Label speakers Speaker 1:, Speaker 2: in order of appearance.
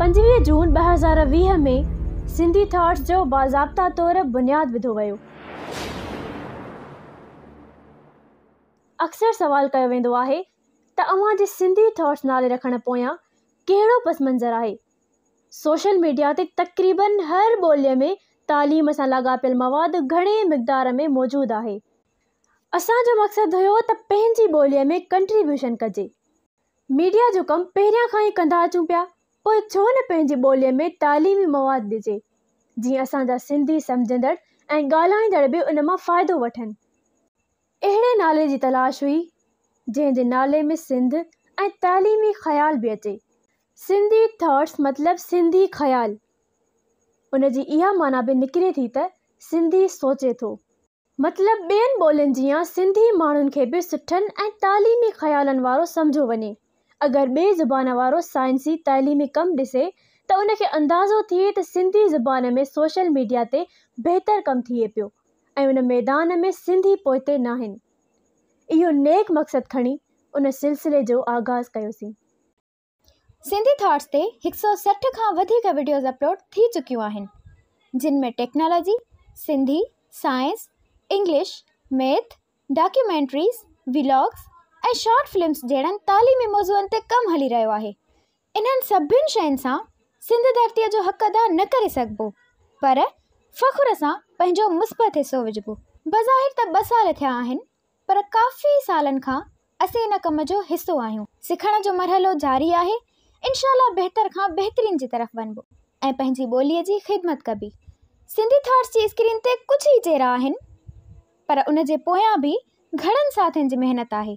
Speaker 1: पंजवीह जून ॿ हज़ार वीह में सिंधी थॉट्स जो बाज़ाब्ता तौरु बुनियादु विधो वियो अक्सर सवाल कयो वेंदो आहे त अव्हां जे सिंधी थॉट्स नाले रखण पोयां कहिड़ो पस मंज़रु आहे सोशल मीडिया ते तक़रीबन हर ॿोलीअ में तालीम सां लाॻापियल मवादु घणे मक़दार में मौजूदु आहे असांजो मक़सदु हुयो त पंहिंजी ॿोलीअ में कंट्रीब्यूशन कजे मीडिया जो कमु पहिरियां खां ई कंदा अचूं पिया पोइ छो न पंहिंजी ॿोलीअ में तालीमी मवाद ॾिजे जीअं असांजा सिंधी सम्झंदड़ ऐं ॻाल्हाईंदड़ बि उन मां फ़ाइदो वठनि अहिड़े नाले जी तलाश हुई जंहिंजे नाले में सिंध ऐं तालीमी ख़्याल बि अचे सिंधी थॉट्स मतिलबु सिंधी ख़्याल उन जी इहा माना बि निकिरे थी त सिंधी सोचे थो मतिलबु ॿियनि ॿोलियुनि जीअं सिंधी माण्हुनि खे बि सुठनि ऐं तालीमी ख़्यालनि वारो सम्झो वञे अगरि ॿिए ज़बान वारो साइंसी तइलीमी कमु ॾिसे त उन खे अंदाज़ो थिए त सिंधी ज़बान में सोशल मीडिया ते बहितर कमु थिए पियो ऐं उन मैदान में सिंधी पोइते न आहिनि इहो नेक मक़सदु खणी उन सिलसिले जो आगाज़ कयोसीं सिंधी थॉट्स ते
Speaker 2: हिकु सौ सठ खां वधीक वीडियोस अपलोड थी चुकियूं आहिनि जिन में technology Sindhi science English math documentaries vlogs ऐं शॉर्ट फ़िल्म्स जहिड़नि तालीमी मौज़ूअनि ते कमु हली रहियो आहे इन्हनि सभिनि शयुनि सां सिंध धरतीअ जो हक़ अदा न करे सघिबो पर फ़खुर सां पंहिंजो मुस्बत हिसो विझिबो बज़ाहिर त ॿ साल थिया आहिनि पर काफ़ी सालनि खां असीं इन कम जो हिसो आहियूं सिखण जो मरहलो जारी आहे इनशाला बहितर खां बहितरीन जी तरफ़ वञिबो ऐं पंहिंजी ॿोलीअ जी ख़िदमत कबी सिंधी जी स्क्रीन ते कुझु ई चहिरा आहिनि पर उन जे पोयां बि घणनि साथियुनि जी महिनत आहे